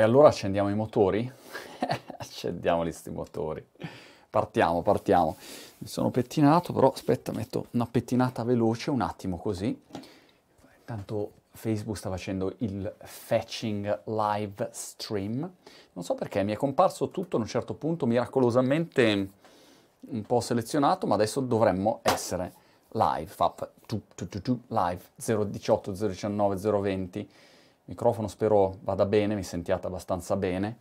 E allora accendiamo i motori? accendiamo questi motori. Partiamo, partiamo. Mi sono pettinato, però aspetta, metto una pettinata veloce un attimo così. Intanto Facebook sta facendo il fetching live stream. Non so perché, mi è comparso tutto ad un certo punto miracolosamente un po' selezionato, ma adesso dovremmo essere live, FAP, tu, tu, tu, live 018, 019, 020 microfono spero vada bene, mi sentiate abbastanza bene.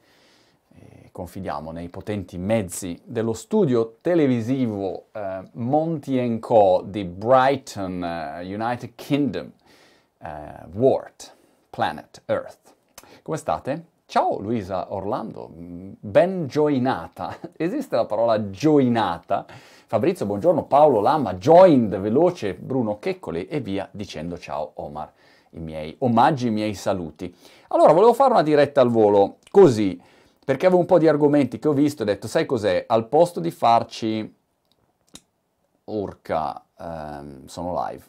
E confidiamo nei potenti mezzi dello studio televisivo eh, Monty Co. di Brighton, eh, United Kingdom, eh, Ward, Planet Earth. Come state? Ciao Luisa Orlando, mm, ben joinata. Esiste la parola joinata? Fabrizio, buongiorno. Paolo Lama, joined, veloce, Bruno Checcoli e via dicendo ciao Omar i miei omaggi, i miei saluti. Allora volevo fare una diretta al volo, così, perché avevo un po' di argomenti che ho visto e ho detto, sai cos'è, al posto di farci... Orca, ehm, sono live,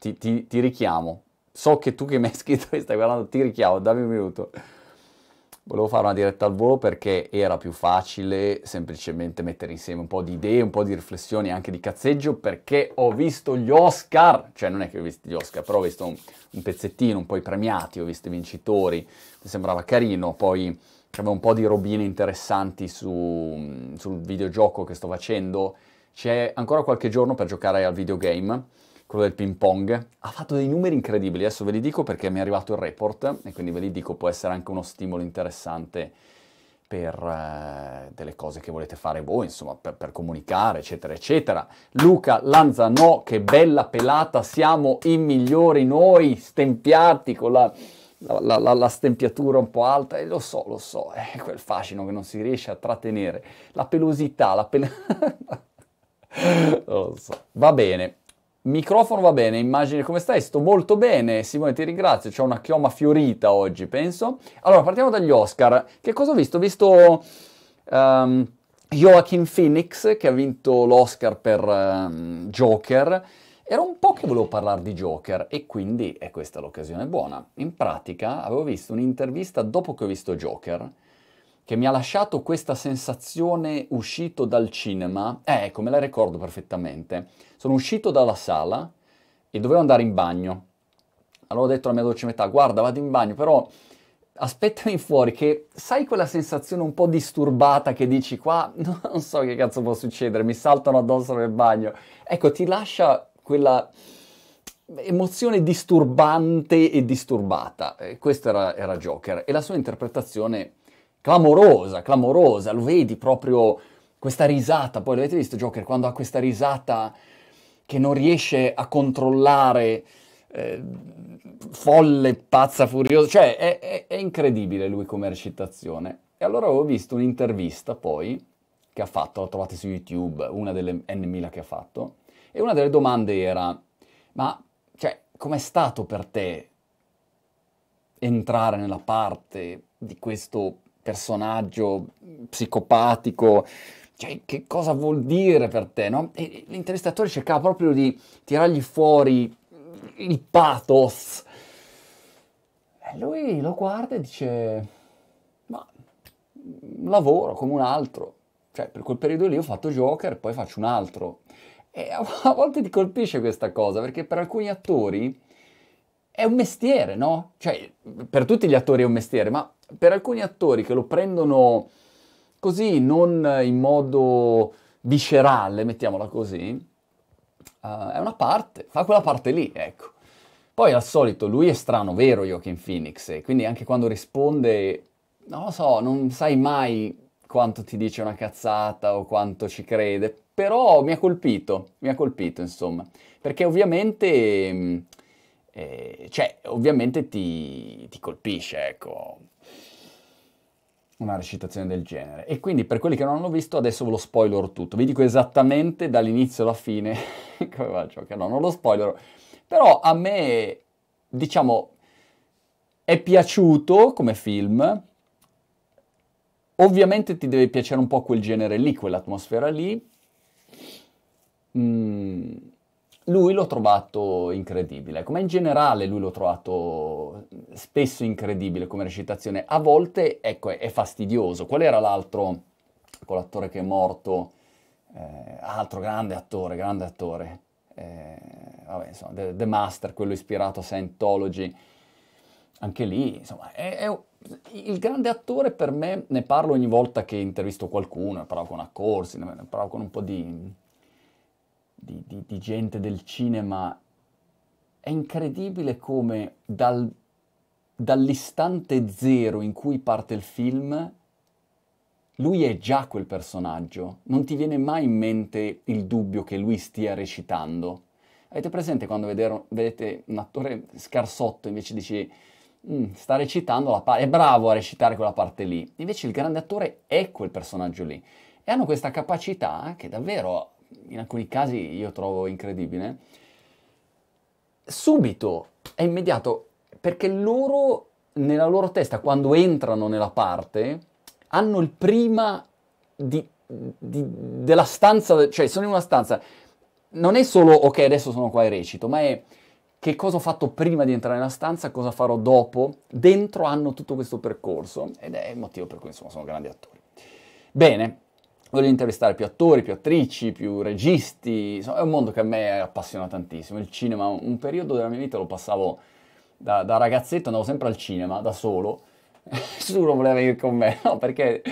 ti, ti, ti richiamo, so che tu che mi hai scritto e stai guardando, ti richiamo, dammi un minuto. Volevo fare una diretta al volo perché era più facile semplicemente mettere insieme un po' di idee, un po' di riflessioni, anche di cazzeggio, perché ho visto gli Oscar, cioè non è che ho visto gli Oscar, però ho visto un, un pezzettino, un po' i premiati, ho visto i vincitori, mi sembrava carino, poi c'aveva un po' di robine interessanti su, sul videogioco che sto facendo, c'è ancora qualche giorno per giocare al videogame, quello del ping pong, ha fatto dei numeri incredibili. Adesso ve li dico perché mi è arrivato il report e quindi ve li dico, può essere anche uno stimolo interessante per eh, delle cose che volete fare voi, insomma, per, per comunicare, eccetera, eccetera. Luca Lanzano, che bella pelata, siamo i migliori noi, stempiati con la, la, la, la stempiatura un po' alta, e lo so, lo so, è quel fascino che non si riesce a trattenere, la pelosità, la pelosità, lo so, va bene. Microfono va bene, immagini come stai? Sto molto bene, Simone ti ringrazio, c'è una chioma fiorita oggi, penso. Allora, partiamo dagli Oscar. Che cosa ho visto? Ho visto um, Joaquin Phoenix che ha vinto l'Oscar per um, Joker. Era un po' che volevo parlare di Joker e quindi è questa l'occasione buona. In pratica avevo visto un'intervista dopo che ho visto Joker che mi ha lasciato questa sensazione uscito dal cinema, eh, ecco, me la ricordo perfettamente. Sono uscito dalla sala e dovevo andare in bagno. Allora ho detto alla mia dolce metà, guarda, vado in bagno, però aspettami fuori che sai quella sensazione un po' disturbata che dici qua non so che cazzo può succedere, mi saltano addosso nel bagno. Ecco, ti lascia quella emozione disturbante e disturbata. Eh, questo era, era Joker e la sua interpretazione clamorosa, clamorosa, lo vedi proprio questa risata, poi l'avete visto Joker quando ha questa risata che non riesce a controllare, eh, folle, pazza, furiosa, cioè è, è, è incredibile lui come recitazione. E allora ho visto un'intervista poi che ha fatto, la trovate su YouTube, una delle N1000 che ha fatto, e una delle domande era, ma cioè, com'è stato per te entrare nella parte di questo personaggio psicopatico, cioè, che cosa vuol dire per te, no? E l'intervistatore cercava proprio di tirargli fuori il pathos. E lui lo guarda e dice, ma lavoro come un altro. Cioè, per quel periodo lì ho fatto Joker, poi faccio un altro. E a volte ti colpisce questa cosa, perché per alcuni attori è un mestiere, no? Cioè, per tutti gli attori è un mestiere, ma per alcuni attori che lo prendono così, non in modo viscerale, mettiamola così, uh, è una parte, fa quella parte lì, ecco. Poi al solito lui è strano, vero Joaquin Phoenix, e quindi anche quando risponde, non lo so, non sai mai quanto ti dice una cazzata o quanto ci crede, però mi ha colpito, mi ha colpito insomma, perché ovviamente eh, cioè ovviamente ti, ti colpisce, ecco, una recitazione del genere. E quindi per quelli che non hanno visto, adesso ve lo spoiler tutto. Vi dico esattamente dall'inizio alla fine come va il gioco. No, non lo spoiler. Però a me, diciamo, è piaciuto come film. Ovviamente ti deve piacere un po' quel genere lì, quell'atmosfera lì. Mm lui l'ho trovato incredibile, come in generale lui l'ho trovato spesso incredibile come recitazione, a volte ecco, è, fastidioso. Qual era l'altro, quell'attore che è morto, eh, altro grande attore, grande attore, eh, vabbè, insomma, The, The, Master, quello ispirato a Scientology, anche lì, insomma, è, è, il grande attore per me, ne parlo ogni volta che intervisto qualcuno, ne parlo con accorsi, ne parlo con un po' di di, di, di gente del cinema, è incredibile come dal, dall'istante zero in cui parte il film, lui è già quel personaggio, non ti viene mai in mente il dubbio che lui stia recitando. Avete presente quando vedere, vedete un attore scarsotto invece dici mm, sta recitando la parte, è bravo a recitare quella parte lì. Invece il grande attore è quel personaggio lì. E hanno questa capacità che davvero in alcuni casi io trovo incredibile, subito, è immediato, perché loro, nella loro testa, quando entrano nella parte, hanno il prima di, di, della stanza, cioè sono in una stanza, non è solo ok adesso sono qua e recito, ma è che cosa ho fatto prima di entrare nella stanza, cosa farò dopo, dentro hanno tutto questo percorso ed è il motivo per cui insomma sono grandi attori. Bene, voglio intervistare più attori, più attrici, più registi, insomma, è un mondo che a me appassiona tantissimo, il cinema, un periodo della mia vita lo passavo da, da ragazzetto, andavo sempre al cinema, da solo, nessuno voleva ir con me, no, perché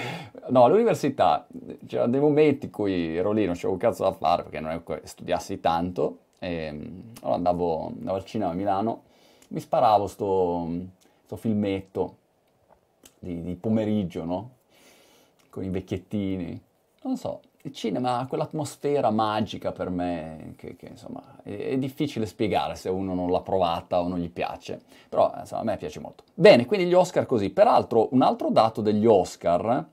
no, all'università c'erano dei momenti in cui ero lì, non c'avevo un cazzo da fare perché non è studiassi tanto, e, ehm, allora andavo, andavo al cinema a Milano, mi sparavo sto, sto filmetto di, di pomeriggio, no? Con i vecchiettini, non so, il cinema ha quell'atmosfera magica per me che, che insomma è, è, difficile spiegare se uno non l'ha provata o non gli piace, però insomma a me piace molto. Bene, quindi gli Oscar così. Peraltro un altro dato degli Oscar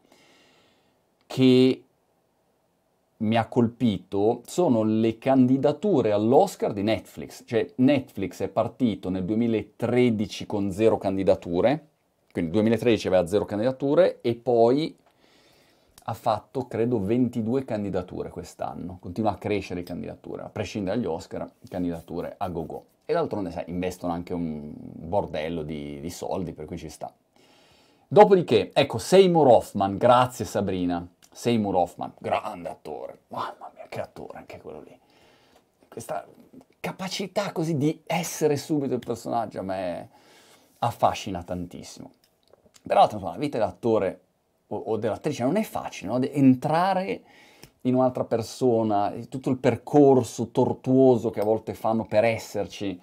che mi ha colpito sono le candidature all'Oscar di Netflix, cioè Netflix è partito nel 2013 con zero candidature, quindi 2013 aveva zero candidature e poi ha fatto, credo, 22 candidature quest'anno. Continua a crescere le candidature, a prescindere dagli Oscar, candidature a go-go. E d'altronde, sai, investono anche un bordello di, di soldi, per cui ci sta. Dopodiché, ecco, Seymour Hoffman, grazie Sabrina. Seymour Hoffman, grande attore. Mamma mia, che attore anche quello lì. Questa capacità così di essere subito il personaggio a me affascina tantissimo. Peraltro, insomma, la vita dell'attore o, o dell'attrice, non è facile, no? entrare in un'altra persona, tutto il percorso tortuoso che a volte fanno per esserci,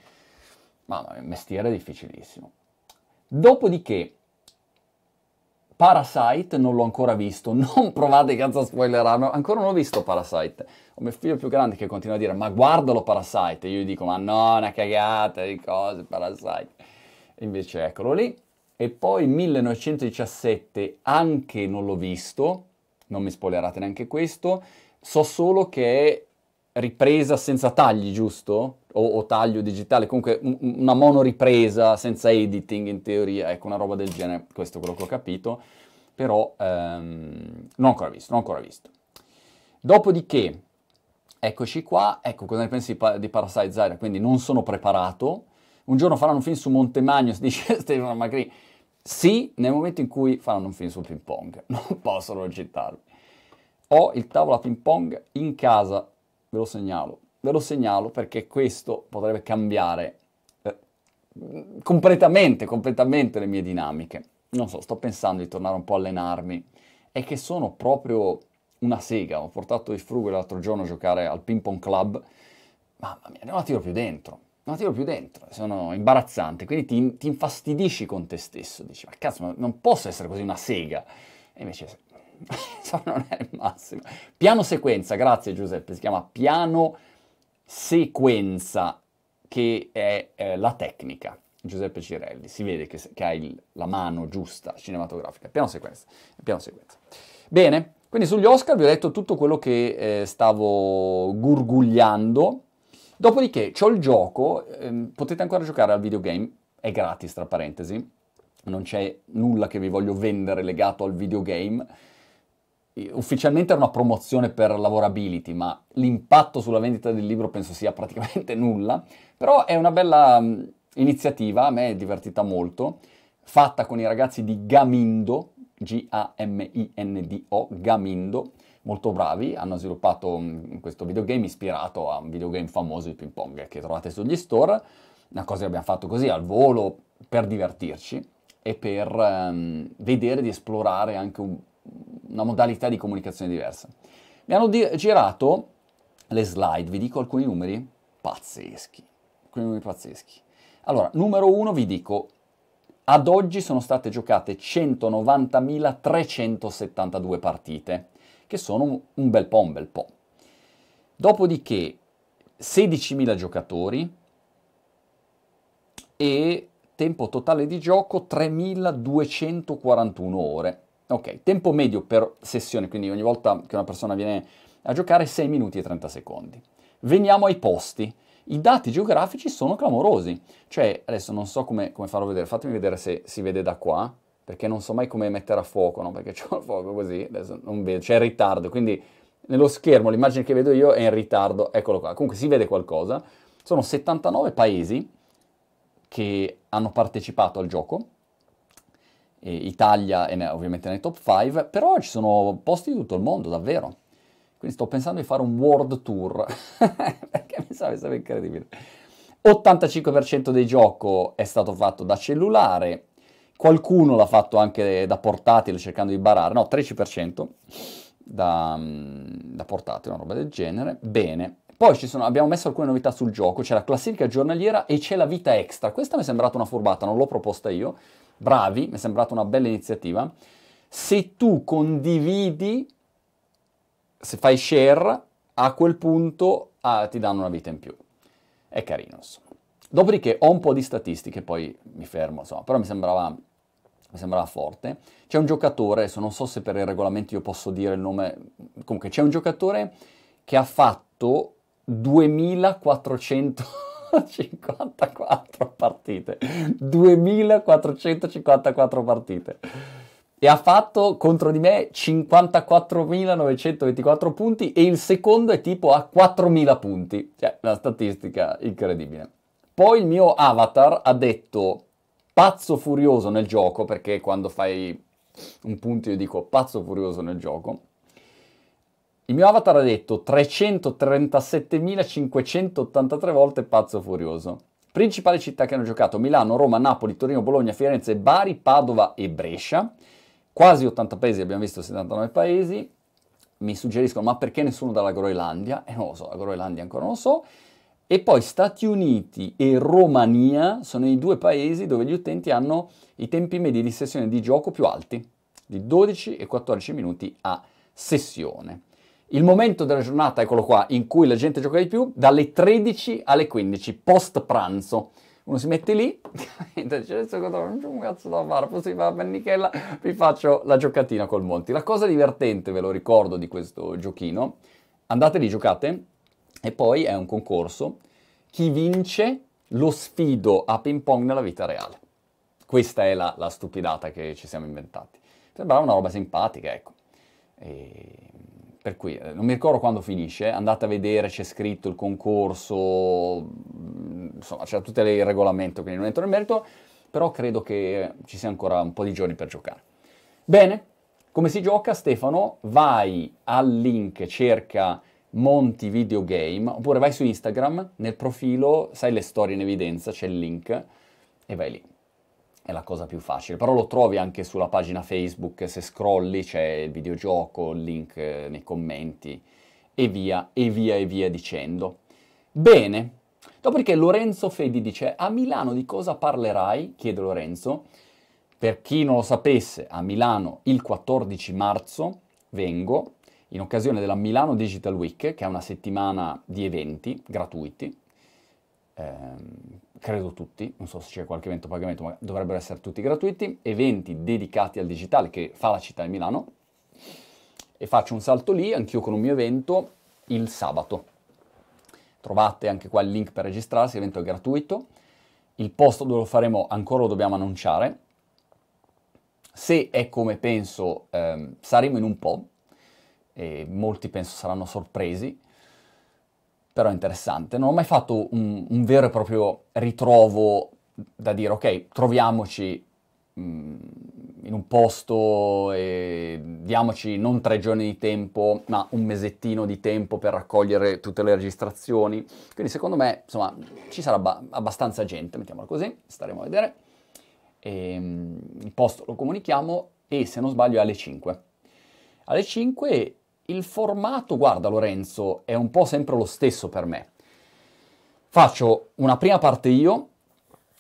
ma no, il mestiere è difficilissimo. Dopodiché, Parasite non l'ho ancora visto, non provate cazzo a spoilerarlo, ancora non ho visto Parasite. Ho mio figlio più grande che continua a dire ma guardalo Parasite, io gli dico ma no, una cagata di cose, Parasite. E invece eccolo lì e poi 1917 anche non l'ho visto, non mi spoilerate neanche questo, so solo che è ripresa senza tagli, giusto? O, o taglio digitale, comunque un, una monoripresa senza editing in teoria, ecco una roba del genere, questo è quello che ho capito, però ehm, non ancora visto, non ancora visto. Dopodiché, eccoci qua, ecco cosa ne pensi di Parasite Zaira, quindi non sono preparato, un giorno faranno un film su Montemagno, dice Stefano Magri, sì, nel momento in cui faranno un film sul ping pong, non posso non Ho il tavolo a ping pong in casa, ve lo segnalo. Ve lo segnalo perché questo potrebbe cambiare eh, completamente, completamente le mie dinamiche. Non so, sto pensando di tornare un po' a allenarmi. È che sono proprio una sega. Ho portato il frugo l'altro giorno a giocare al ping pong club. Mamma mia, non la tiro più dentro non tiro più dentro, sono imbarazzante, quindi ti, ti infastidisci con te stesso, dici ma cazzo, ma non posso essere così una sega, e invece non è il massimo. Piano sequenza, grazie Giuseppe, si chiama piano sequenza, che è eh, la tecnica. Giuseppe Cirelli, si vede che, che hai la mano giusta cinematografica. Piano sequenza, piano sequenza. Bene, quindi sugli Oscar vi ho detto tutto quello che eh, stavo gurgugliando Dopodiché ho il gioco, ehm, potete ancora giocare al videogame, è gratis tra parentesi, non c'è nulla che vi voglio vendere legato al videogame. Ufficialmente era una promozione per lavorability, ma l'impatto sulla vendita del libro penso sia praticamente nulla. Però è una bella mm, iniziativa, a me è divertita molto, fatta con i ragazzi di Gamindo, G-A-M-I-N-D-O, Gamindo, molto bravi, hanno sviluppato mm, questo videogame ispirato a un videogame famoso di ping pong eh, che trovate sugli store, una cosa che abbiamo fatto così al volo per divertirci e per um, vedere di esplorare anche un, una modalità di comunicazione diversa. Mi hanno di- girato le slide, vi dico alcuni numeri pazzeschi, alcuni numeri pazzeschi. Allora, numero uno vi dico, ad oggi sono state giocate 190.372 partite che sono un bel po' un bel po'. Dopodiché 16.000 giocatori e tempo totale di gioco 3.241 ore. Ok, tempo medio per sessione, quindi ogni volta che una persona viene a giocare 6 minuti e 30 secondi. Veniamo ai posti. I dati geografici sono clamorosi, cioè adesso non so come, come farlo vedere, fatemi vedere se si vede da qua, perché non so mai come mettere a fuoco, no? perché c'ho il fuoco così, adesso non vedo, c'è il ritardo, quindi nello schermo l'immagine che vedo io è in ritardo, eccolo qua, comunque si vede qualcosa, sono 79 paesi che hanno partecipato al gioco, e Italia è ovviamente nei top 5, però ci sono posti di tutto il mondo, davvero. Quindi sto pensando di fare un world tour, perché mi sarebbe incredibile. 85% dei gioco è stato fatto da cellulare, qualcuno l'ha fatto anche da portatile cercando di barare, no, 13% da, mm, da portatile, una roba del genere, bene. Poi sono, abbiamo messo alcune novità sul gioco, c'è la classifica giornaliera e c'è la vita extra, questa mi è sembrata una furbata, non l'ho proposta io, bravi, mi è sembrata una bella iniziativa. Se tu condividi, se fai share, a quel punto ah, ti danno una vita in più. È carino, insomma. Dopodiché ho un po' di statistiche, poi mi fermo, insomma, però mi sembrava, mi sembrava forte. C'è un giocatore, adesso non so se per il regolamento io posso dire il nome, comunque c'è un giocatore che ha fatto 2400... 2454 partite. 2454 partite. E ha fatto contro di me 54.924 punti e il secondo è tipo a 4.000 punti. Cioè, una statistica incredibile. Poi il mio avatar ha detto pazzo furioso nel gioco, perché quando fai un punto io dico pazzo furioso nel gioco. Il mio avatar ha detto 337.583 volte pazzo furioso. Principali città che hanno giocato Milano, Roma, Napoli, Torino, Bologna, Firenze, Bari, Padova e Brescia. Quasi 80 paesi, abbiamo visto 79 paesi. Mi suggeriscono, ma perché nessuno dalla Groenlandia? E eh, non lo so, la Groenlandia ancora non lo so. E poi Stati Uniti e Romania sono i due paesi dove gli utenti hanno i tempi medi di sessione di gioco più alti, di 12 e 14 minuti a sessione. Il momento della giornata, eccolo qua, in cui la gente gioca di più, dalle 13 alle 15, post pranzo. Uno si mette lì, dice adesso non c'è un cazzo da fare, poi si fa a pennichella, vi faccio la giocatina col Monti. La cosa divertente, ve lo ricordo, di questo giochino, andate lì, giocate, e poi è un concorso. Chi vince lo sfido a ping pong nella vita reale. Questa è la, la stupidata che ci siamo inventati. Sembrava una roba simpatica, ecco. E per cui eh, non mi ricordo quando finisce, andate a vedere, c'è scritto il concorso, mm, insomma c'è tutto il regolamento, quindi non entro nel merito, però credo che ci sia ancora un po' di giorni per giocare. Bene, come si gioca Stefano? Vai al link, cerca Monti Videogame, oppure vai su Instagram, nel profilo, sai le storie in evidenza, c'è il link, e vai lì. È la cosa più facile, però lo trovi anche sulla pagina Facebook, se scrolli c'è il videogioco, il link eh, nei commenti, e via, e via, e via dicendo. Bene, dopodiché Lorenzo Fedi dice, a Milano di cosa parlerai? chiede Lorenzo. Per chi non lo sapesse, a Milano il 14 marzo vengo in occasione della Milano Digital Week, che è una settimana di eventi gratuiti, ehm, credo tutti, non so se c'è qualche evento pagamento, ma dovrebbero essere tutti gratuiti, eventi dedicati al digitale che fa la città di Milano, e faccio un salto lì, anch'io con un mio evento, il sabato. Trovate anche qua il link per registrarsi, l'evento è gratuito. Il posto dove lo faremo ancora lo dobbiamo annunciare. Se è come penso, ehm, saremo in un po', e molti penso saranno sorpresi, però è interessante. Non ho mai fatto un, un vero e proprio ritrovo da dire ok, troviamoci mh, mm, in un posto e diamoci non tre giorni di tempo, ma un mesettino di tempo per raccogliere tutte le registrazioni. Quindi secondo me, insomma, ci sarà ba- abbastanza gente, mettiamola così, staremo a vedere. E, ehm, mh, il posto lo comunichiamo e se non sbaglio è alle 5. Alle 5 il formato, guarda Lorenzo, è un po' sempre lo stesso per me. Faccio una prima parte io,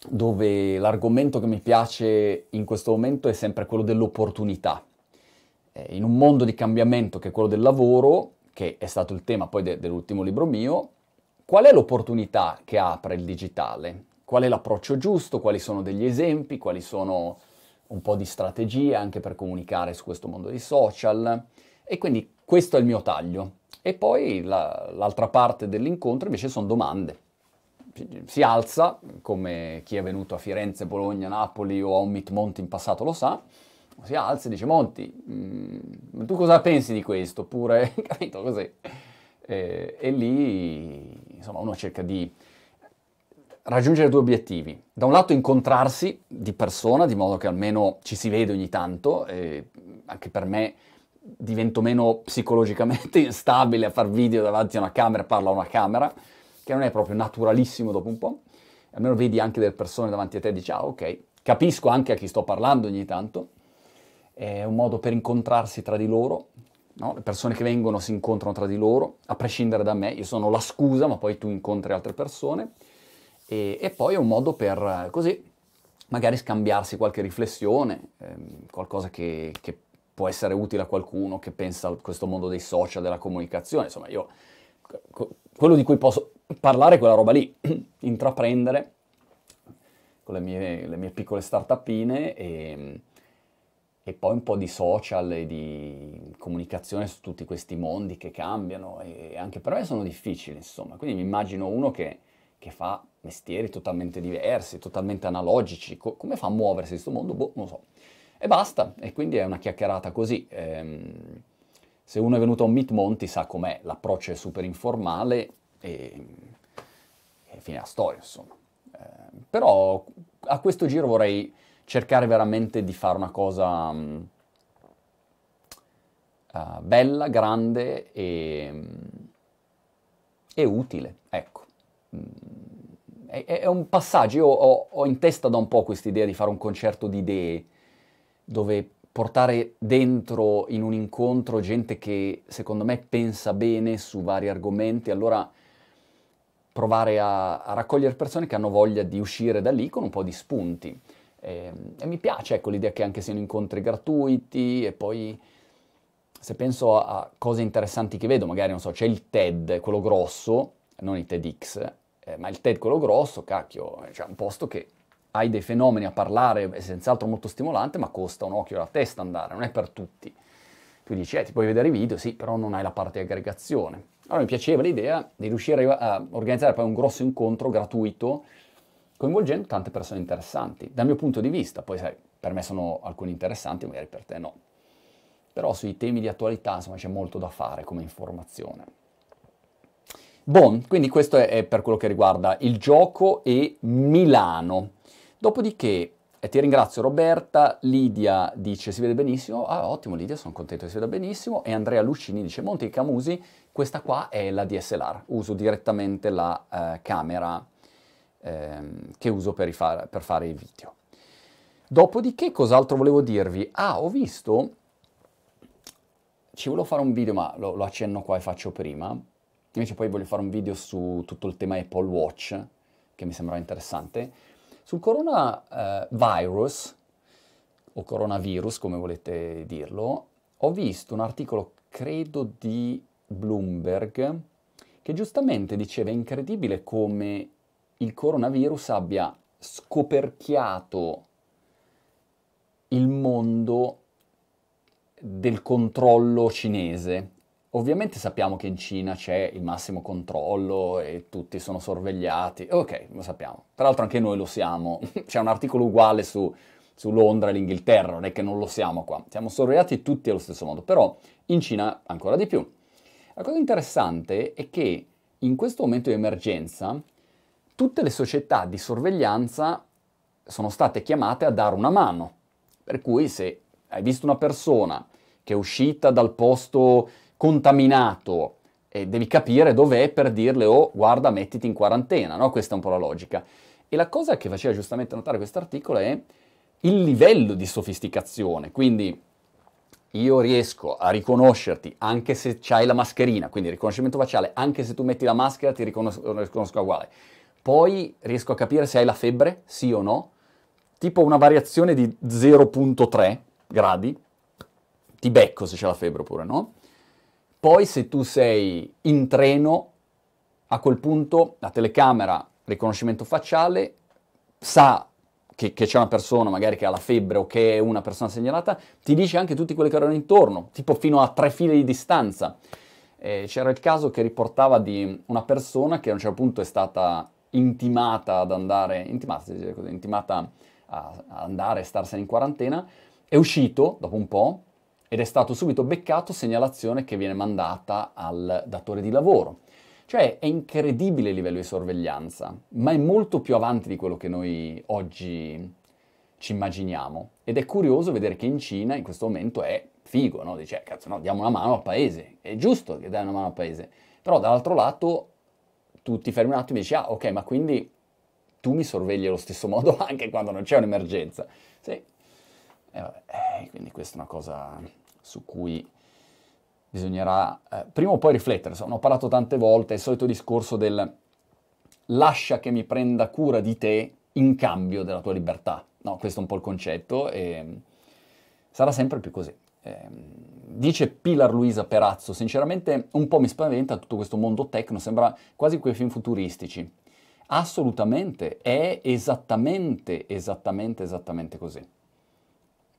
dove l'argomento che mi piace in questo momento è sempre quello dell'opportunità. Eh, in un mondo di cambiamento che è quello del lavoro, che è stato il tema poi de- dell'ultimo libro mio, qual è l'opportunità che apre il digitale? Qual è l'approccio giusto? Quali sono degli esempi? Quali sono un po' di strategie anche per comunicare su questo mondo dei social? E quindi questo è il mio taglio. E poi la, l'altra parte dell'incontro invece sono domande. Si alza, come chi è venuto a Firenze, Bologna, Napoli o a un Meet Monti in passato lo sa, si alza e dice Monti, mh, mm, tu cosa pensi di questo? Oppure, capito così? E, e lì, insomma, uno cerca di raggiungere due obiettivi. Da un lato incontrarsi di persona, di modo che almeno ci si vede ogni tanto, e anche per me divento meno psicologicamente instabile a far video davanti a una camera, parlo a una camera, che non è proprio naturalissimo dopo un po', almeno vedi anche delle persone davanti a te e dici, ah ok, capisco anche a chi sto parlando ogni tanto, è un modo per incontrarsi tra di loro, no? le persone che vengono si incontrano tra di loro, a prescindere da me, io sono la scusa, ma poi tu incontri altre persone, e, e poi è un modo per eh, così magari scambiarsi qualche riflessione, ehm, qualcosa che, che può essere utile a qualcuno che pensa a questo mondo dei social, della comunicazione, insomma io, quello di cui posso parlare è quella roba lì, intraprendere con le mie, le mie piccole start-upine e, e, poi un po' di social e di comunicazione su tutti questi mondi che cambiano e anche per me sono difficili, insomma, quindi mi immagino uno che, che fa mestieri totalmente diversi, totalmente analogici, Co- come fa a muoversi in questo mondo? Boh, non lo so. E basta, e quindi è una chiacchierata così. Ehm, se uno è venuto a un Meet Monti sa com'è, l'approccio è super informale e, e fine la storia, insomma. Eh, però a questo giro vorrei cercare veramente di fare una cosa um, uh, bella, grande e, um, e utile, ecco. Mm, è, un passaggio, io ho, ho in testa da un po' questa idea di fare un concerto di idee, dove portare dentro in un incontro gente che secondo me pensa bene su vari argomenti, allora provare a, a raccogliere persone che hanno voglia di uscire da lì con un po' di spunti. E, ehm, e mi piace ecco, l'idea che anche siano incontri gratuiti e poi se penso a, a cose interessanti che vedo, magari non so, c'è il TED, quello grosso, non il TEDx, eh, ma il TED quello grosso, cacchio, c'è un posto che hai dei fenomeni a parlare è senz'altro molto stimolante, ma costa un occhio alla testa andare, non è per tutti. Tu dici, eh, ti puoi vedere i video, sì, però non hai la parte di aggregazione. Allora mi piaceva l'idea di riuscire a organizzare poi un grosso incontro gratuito coinvolgendo tante persone interessanti, dal mio punto di vista, poi sai, per me sono alcuni interessanti, magari per te no. Però sui temi di attualità, insomma, c'è molto da fare come informazione. Bon, quindi questo è per quello che riguarda il gioco e Milano. Dopodiché eh, ti ringrazio Roberta, Lidia dice si vede benissimo, ah ottimo Lidia, sono contento che si veda benissimo, e Andrea Lucini dice Monti Camusi, questa qua è la DSLR, uso direttamente la eh, camera ehm, che uso per, rifare, per fare i video. Dopodiché cos'altro volevo dirvi? Ah, ho visto, ci volevo fare un video, ma lo, lo accenno qua e faccio prima, invece poi voglio fare un video su tutto il tema Apple Watch, che mi sembra interessante, sul coronavirus, eh, o coronavirus come volete dirlo, ho visto un articolo, credo di Bloomberg, che giustamente diceva è incredibile come il coronavirus abbia scoperchiato il mondo del controllo cinese Ovviamente sappiamo che in Cina c'è il massimo controllo e tutti sono sorvegliati, ok, lo sappiamo. Tra l'altro anche noi lo siamo, c'è un articolo uguale su, su Londra e l'Inghilterra, non è che non lo siamo qua, siamo sorvegliati tutti allo stesso modo, però in Cina ancora di più. La cosa interessante è che in questo momento di emergenza tutte le società di sorveglianza sono state chiamate a dare una mano, per cui se hai visto una persona che è uscita dal posto contaminato e devi capire dov'è per dirle oh guarda mettiti in quarantena, no? Questa è un po' la logica. E la cosa che faceva giustamente notare questo articolo è il livello di sofisticazione, quindi io riesco a riconoscerti anche se hai la mascherina, quindi riconoscimento facciale, anche se tu metti la maschera ti riconosco, riconosco uguale. Poi riesco a capire se hai la febbre, sì o no, tipo una variazione di 0.3 gradi, ti becco se c'è la febbre oppure no poi se tu sei in treno, a quel punto la telecamera, riconoscimento facciale, sa che, che, c'è una persona magari che ha la febbre o che è una persona segnalata, ti dice anche tutti quelli che erano intorno, tipo fino a tre file di distanza. Eh, c'era il caso che riportava di una persona che a un certo punto è stata intimata ad andare, intimata, intimata a, a andare, starsene in quarantena, è uscito dopo un po', ed è stato subito beccato segnalazione che viene mandata al datore di lavoro. Cioè è incredibile il livello di sorveglianza, ma è molto più avanti di quello che noi oggi ci immaginiamo. Ed è curioso vedere che in Cina in questo momento è figo, no? Dice, cazzo, no, diamo una mano al paese. È giusto che dai una mano al paese. Però dall'altro lato tu ti fermi un attimo e dici, ah, ok, ma quindi tu mi sorvegli allo stesso modo anche quando non c'è un'emergenza. Sì. E eh, eh, quindi questa è una cosa su cui bisognerà eh, prima o poi riflettere. So, ho parlato tante volte, è il solito discorso del lascia che mi prenda cura di te in cambio della tua libertà. No, questo è un po' il concetto e mm, sarà sempre più così. Eh, dice Pilar Luisa Perazzo, sinceramente un po' mi spaventa tutto questo mondo tecno, sembra quasi quei film futuristici. Assolutamente, è esattamente, esattamente, esattamente così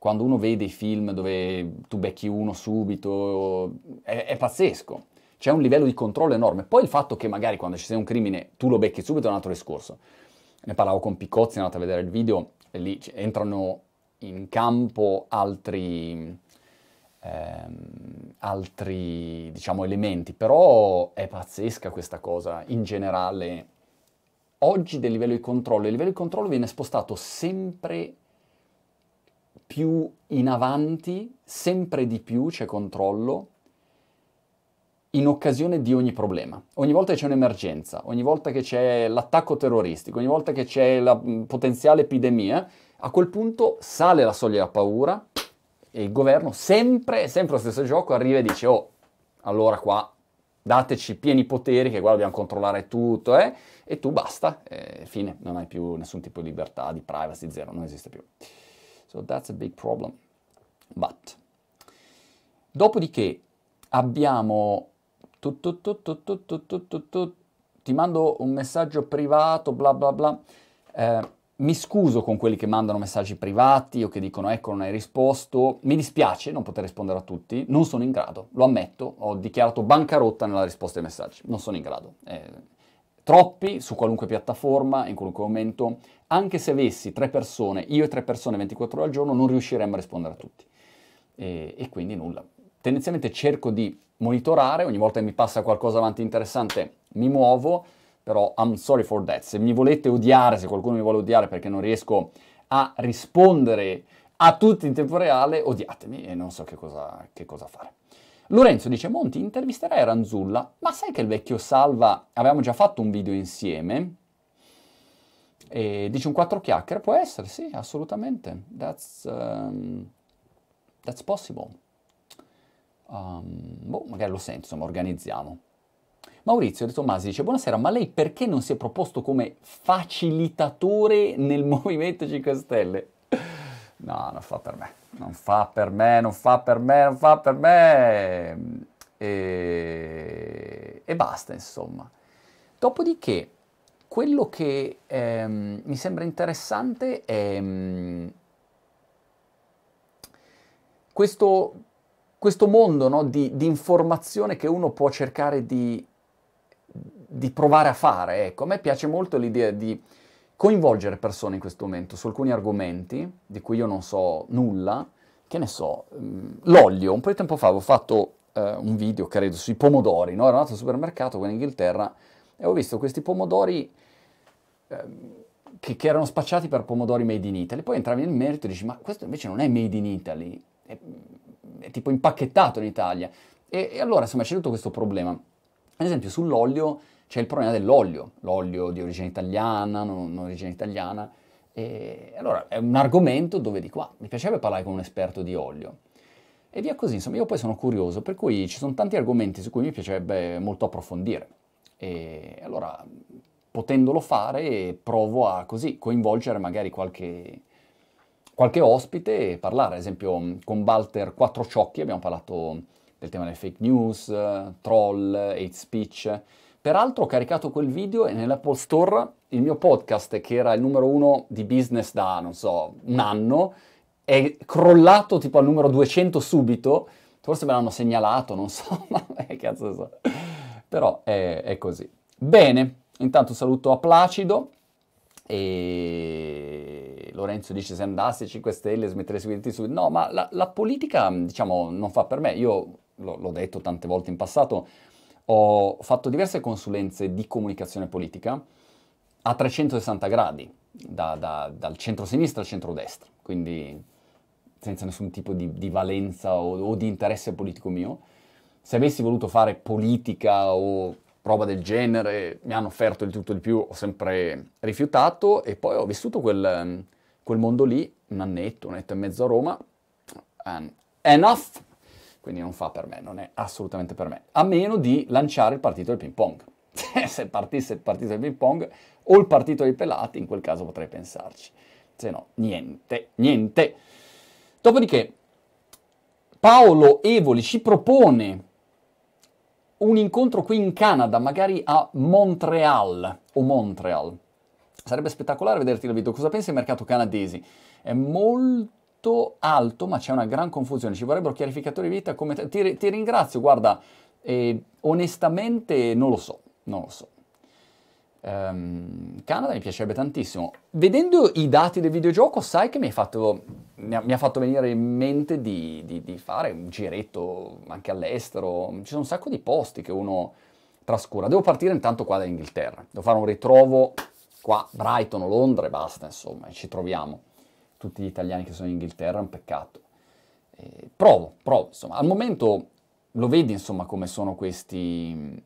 quando uno vede i film dove tu becchi uno subito, è, è pazzesco c'è un livello di controllo enorme. Poi il fatto che magari quando ci sia un crimine tu lo becchi subito è un altro discorso. Ne parlavo con Picozzi, andate a vedere il video, e lì entrano in campo altri, ehm, altri diciamo, elementi, però è pazzesca questa cosa in generale. Oggi del livello di controllo, il livello di controllo viene spostato sempre più in avanti, sempre di più c'è controllo in occasione di ogni problema. Ogni volta che c'è un'emergenza, ogni volta che c'è l'attacco terroristico, ogni volta che c'è la mm, potenziale epidemia, a quel punto sale la soglia della paura e il governo, sempre, sempre lo stesso gioco, arriva e dice oh, allora qua dateci pieni poteri che qua dobbiamo controllare tutto eh? e tu basta, eh, fine, non hai più nessun tipo di libertà, di privacy, zero, non esiste più. So that's a big problem. But. Dopodiché abbiamo... Tu, tu, tu, ti mando un messaggio privato, bla bla bla. Eh, mi scuso con quelli che mandano messaggi privati o che dicono ecco non hai risposto, mi dispiace non poter rispondere a tutti, non sono in grado, lo ammetto, ho dichiarato bancarotta nella risposta ai messaggi, non sono in grado. Eh, Troppi su qualunque piattaforma, in qualunque momento, anche se avessi tre persone, io e tre persone 24 ore al giorno, non riusciremmo a rispondere a tutti. E, e quindi nulla. Tendenzialmente cerco di monitorare, ogni volta che mi passa qualcosa avanti interessante mi muovo, però I'm sorry for that. Se mi volete odiare, se qualcuno mi vuole odiare perché non riesco a rispondere a tutti in tempo reale, odiatemi e non so che cosa, che cosa fare. Lorenzo dice, Monti, intervisterai Ranzulla, ma sai che il vecchio Salva, avevamo già fatto un video insieme? E dice un quattro chiacchiere, può essere, sì, assolutamente, that's, um, that's possible. Um, boh, magari lo sento, insomma, organizziamo. Maurizio De Tomasi dice, buonasera, ma lei perché non si è proposto come facilitatore nel Movimento 5 Stelle? No, non fa per me non fa per me, non fa per me, non fa per me e, e basta insomma. Dopodiché quello che ehm, mi sembra interessante è mm, questo, questo, mondo no, di, di, informazione che uno può cercare di, di provare a fare. Ecco, a me piace molto l'idea di coinvolgere persone in questo momento su alcuni argomenti di cui io non so nulla, che ne so, mm, l'olio, un po' di tempo fa avevo fatto eh, un video, credo, sui pomodori, no? ero andato al supermercato qua in Inghilterra e ho visto questi pomodori eh, che, che, erano spacciati per pomodori made in Italy, poi entravi nel merito e dici ma questo invece non è made in Italy, è, è tipo impacchettato in Italia. E, e allora insomma c'è tutto questo problema. Ad esempio sull'olio c'è il problema dell'olio, l'olio di origine italiana, non, origine italiana. E allora è un argomento dove dico, ah, mi piacerebbe parlare con un esperto di olio. E via così, insomma, io poi sono curioso, per cui ci sono tanti argomenti su cui mi piacerebbe molto approfondire. E allora, potendolo fare, provo a così coinvolgere magari qualche, qualche ospite e parlare. Ad esempio, con Walter Quattrociocchi abbiamo parlato del tema delle fake news, troll, hate speech. Peraltro ho caricato quel video e nell'Apple Store il mio podcast, che era il numero uno di business da, non so, un anno, è crollato tipo al numero 200 subito. Forse me l'hanno segnalato, non so, ma cazzo so. Però è, è così. Bene, intanto saluto a Placido e Lorenzo dice se andassi 5 Stelle smetterei di seguirti su... No, ma la, la, politica, diciamo, non fa per me. Io l'ho, l'ho detto tante volte in passato, ho fatto diverse consulenze di comunicazione politica a 360 gradi, da, da, dal centro-sinistra al centro-destra, quindi senza nessun tipo di, di valenza o, o di interesse politico mio. Se avessi voluto fare politica o roba del genere, mi hanno offerto di tutto di più, ho sempre rifiutato e poi ho vissuto quel, quel mondo lì, un annetto, un annetto e mezzo a Roma. And enough! Quindi non fa per me, non è assolutamente per me. A meno di lanciare il partito del ping pong. Se partisse il partito del ping pong o il partito dei pelati, in quel caso potrei pensarci. Se no, niente, niente. Dopodiché, Paolo Evoli ci propone un incontro qui in Canada, magari a Montreal o Montreal. Sarebbe spettacolare vederti la video. Cosa pensi del mercato canadese? È molto molto alto, ma c'è una gran confusione, ci vorrebbero chiarificatori di vita, come ti, ti ringrazio, guarda, eh, onestamente non lo so, non lo so. Um, Canada mi piacerebbe tantissimo. Vedendo i dati del videogioco, sai che mi, fatto, mi, ha, mi ha, fatto venire in mente di, di, di, fare un giretto anche all'estero. Ci sono un sacco di posti che uno trascura. Devo partire intanto qua dall'Inghilterra. Devo fare un ritrovo qua, Brighton Londra e basta, insomma, ci troviamo tutti gli italiani che sono in Inghilterra, è un peccato. Eh, provo, provo, insomma, al momento lo vedi, insomma, come sono questi,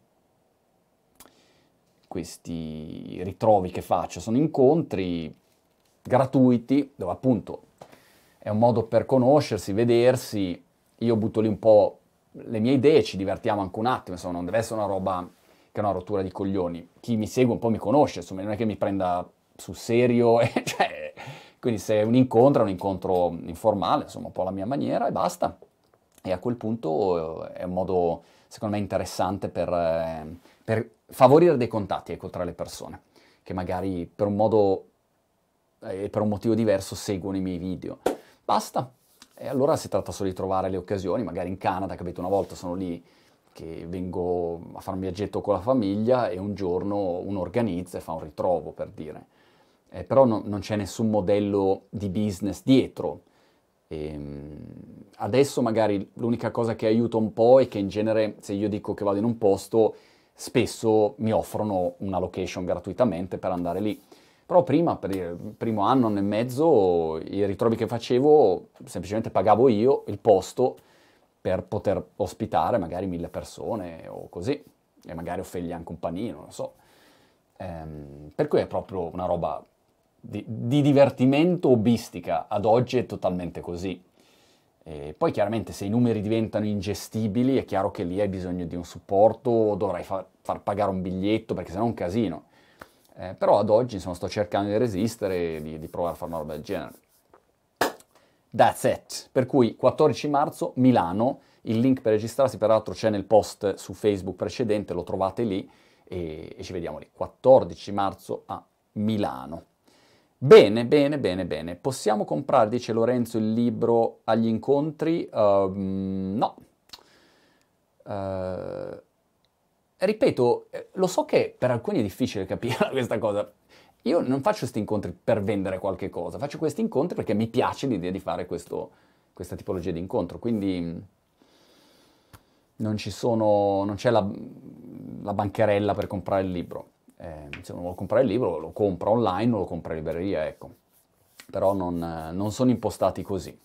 questi ritrovi che faccio, sono incontri gratuiti, dove appunto è un modo per conoscersi, vedersi, io butto lì un po' le mie idee, ci divertiamo anche un attimo, insomma, non deve essere una roba che è una rottura di coglioni. Chi mi segue un po' mi conosce, insomma, non è che mi prenda sul serio, cioè, quindi se è un incontro è un incontro informale, insomma un po' alla mia maniera e basta. E a quel punto eh, è un modo, secondo me, interessante per, eh, per favorire dei contatti ecco, tra le persone, che magari per un modo eh, e per un motivo diverso seguono i miei video. Basta. E allora si tratta solo di trovare le occasioni, magari in Canada, capito, una volta sono lì che vengo a fare un viaggetto con la famiglia e un giorno uno organizza e fa un ritrovo, per dire eh, però no, non c'è nessun modello di business dietro. E, ehm, adesso magari l'unica cosa che aiuta un po' è che in genere se io dico che vado in un posto, spesso mi offrono una location gratuitamente per andare lì. Però prima, per il primo anno, anno e mezzo, i ritrovi che facevo, semplicemente pagavo io il posto per poter ospitare magari mille persone o così, e magari offrirgli anche un panino, non so. Ehm, per cui è proprio una roba di, di divertimento hobbistica, ad oggi è totalmente così. E poi chiaramente se i numeri diventano ingestibili è chiaro che lì hai bisogno di un supporto, dovrai far, far pagare un biglietto perché sennò è un casino. Eh, però ad oggi insomma, sto cercando di resistere e di, di, provare a fare una roba del genere. That's it. Per cui 14 marzo Milano, il link per registrarsi peraltro c'è nel post su Facebook precedente, lo trovate lì e, e ci vediamo lì. 14 marzo a Milano. Bene, bene, bene, bene. Possiamo comprare, dice Lorenzo, il libro agli incontri? Uh, no. Uh, ripeto, eh, lo so che per alcuni è difficile capire questa cosa. Io non faccio questi incontri per vendere qualche cosa, faccio questi incontri perché mi piace l'idea di fare questo, questa tipologia di incontro. Quindi non, sono, non c'è la, la bancherella per comprare il libro eh, se uno vuole comprare il libro lo compra online o lo compra in libreria, ecco. Però non, eh, non sono impostati così.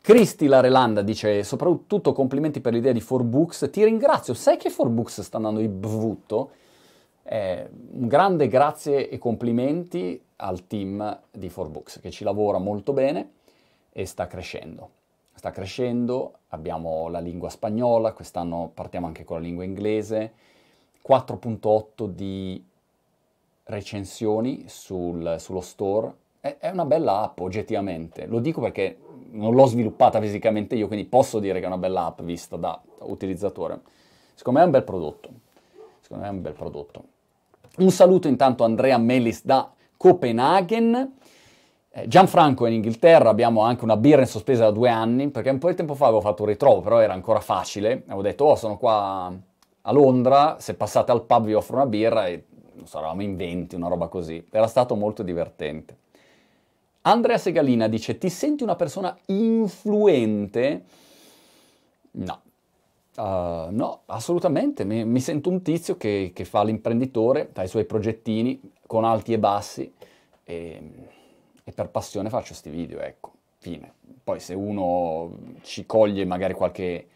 Cristi Larelanda dice soprattutto complimenti per l'idea di 4Books, ti ringrazio, sai che 4Books sta andando di bvutto? Eh, un grande grazie e complimenti al team di 4Books che ci lavora molto bene e sta crescendo. Sta crescendo, abbiamo la lingua spagnola, quest'anno partiamo anche con la lingua inglese, 4.8 di recensioni sul, sullo store. È, è una bella app, oggettivamente. Lo dico perché non l'ho sviluppata fisicamente io, quindi posso dire che è una bella app vista da utilizzatore. Secondo me è un bel prodotto. Secondo me è un bel prodotto. Un saluto intanto a Andrea Mellis da Copenaghen. Eh, Gianfranco in Inghilterra, abbiamo anche una birra in sospesa da due anni, perché un po' di tempo fa avevo fatto un ritrovo, però era ancora facile. Avevo detto, oh, sono qua a Londra, se passate al pub vi offro una birra e non so, eravamo in 20, una roba così. Era stato molto divertente. Andrea Segalina dice, ti senti una persona influente? No, Uh, no, assolutamente, mi, mi, sento un tizio che, che fa l'imprenditore, fa i suoi progettini con alti e bassi e, e per passione faccio questi video, ecco, fine. Poi se uno ci coglie magari qualche,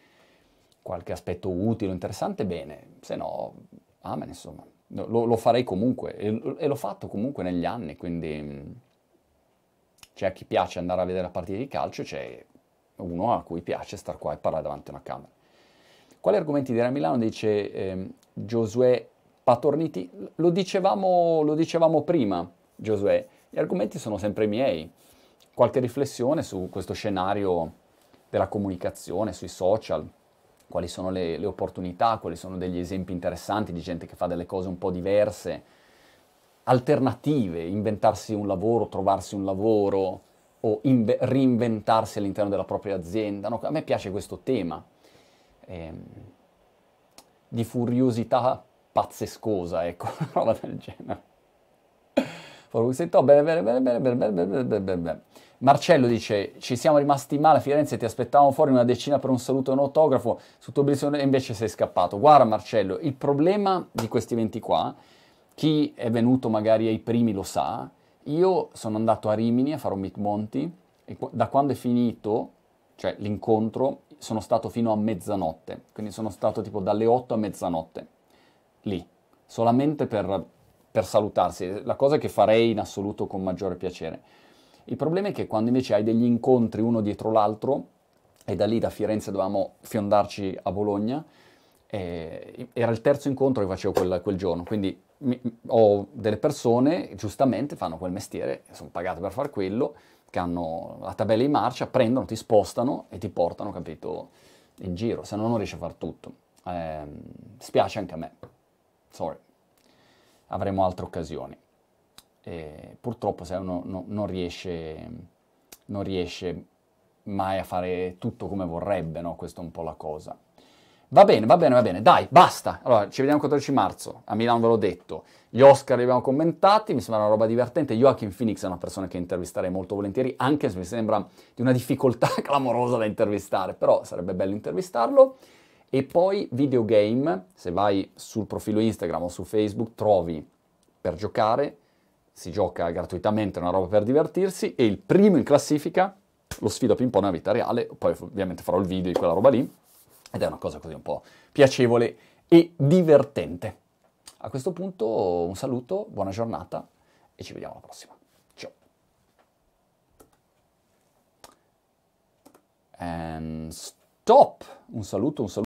qualche aspetto utile, o interessante, bene, se no, amen insomma lo, lo farei comunque e, e l'ho fatto comunque negli anni, quindi mm, c'è cioè, chi piace andare a vedere la partita di calcio, c'è uno a cui piace star qua e parlare davanti a una camera. Quali argomenti dirà Milano? Dice eh, Giosuè Patorniti. Lo dicevamo, lo dicevamo prima, Giosuè, gli argomenti sono sempre miei. Qualche riflessione su questo scenario della comunicazione, sui social, quali sono le, le opportunità, quali sono degli esempi interessanti di gente che fa delle cose un po' diverse, alternative, inventarsi un lavoro, trovarsi un lavoro o inve- reinventarsi all'interno della propria azienda. No, a me piace questo tema ehm, di furiosità pazzescosa, ecco, una roba del genere. Forse, bene, bene, bene, bene, bene, bene, bene, bene, bene. Marcello dice: Ci siamo rimasti male a Firenze, ti aspettavamo fuori una decina per un saluto e un autografo. Su tuo e invece sei scappato. Guarda, Marcello, il problema di questi eventi qua, chi è venuto magari ai primi lo sa. Io sono andato a Rimini a fare un Meet Monti e da quando è finito, cioè l'incontro, sono stato fino a mezzanotte. Quindi sono stato tipo dalle 8 a mezzanotte lì, solamente per, per salutarsi. La cosa che farei in assoluto con maggiore piacere. Il problema è che quando invece hai degli incontri uno dietro l'altro, e da lì da Firenze dovevamo fiondarci a Bologna, eh, era il terzo incontro che facevo quel, quel giorno, quindi mi, ho delle persone che giustamente fanno quel mestiere, sono pagate per far quello, che hanno la tabella in marcia, prendono, ti spostano e ti portano, capito, in giro, se no non riesci a far tutto. Eh, spiace anche a me, sorry, avremo altre occasioni eh, purtroppo se uno no, non, riesce, non, riesce, mai a fare tutto come vorrebbe, no? questa è un po' la cosa. Va bene, va bene, va bene, dai, basta. Allora, ci vediamo il 14 marzo, a Milano ve l'ho detto. Gli Oscar li abbiamo commentati, mi sembra una roba divertente. Joachim Phoenix è una persona che intervisterei molto volentieri, anche se mi sembra di una difficoltà clamorosa da intervistare, però sarebbe bello intervistarlo. E poi videogame, se vai sul profilo Instagram o su Facebook, trovi per giocare si gioca gratuitamente, è una roba per divertirsi, e il primo in classifica lo sfido a ping pong nella vita reale, poi ovviamente farò il video di quella roba lì, ed è una cosa così un po' piacevole e divertente. A questo punto un saluto, buona giornata e ci vediamo alla prossima. Ciao. And stop! Un saluto, un saluto.